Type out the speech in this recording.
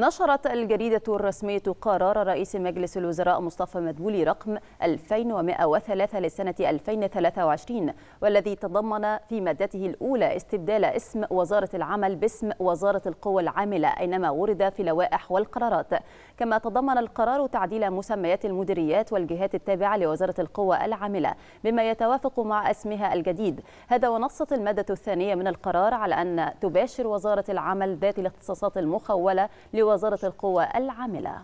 نشرت الجريدة الرسمية قرار رئيس مجلس الوزراء مصطفى مدبولي رقم 2103 لسنة 2023 والذي تضمن في مادته الأولى استبدال اسم وزارة العمل باسم وزارة القوى العاملة أينما ورد في اللوائح والقرارات كما تضمن القرار تعديل مسميات المديريات والجهات التابعة لوزارة القوى العاملة بما يتوافق مع اسمها الجديد هذا ونصت المادة الثانية من القرار على أن تباشر وزارة العمل ذات الاختصاصات المخولة لوزارة وزارة القوى العاملة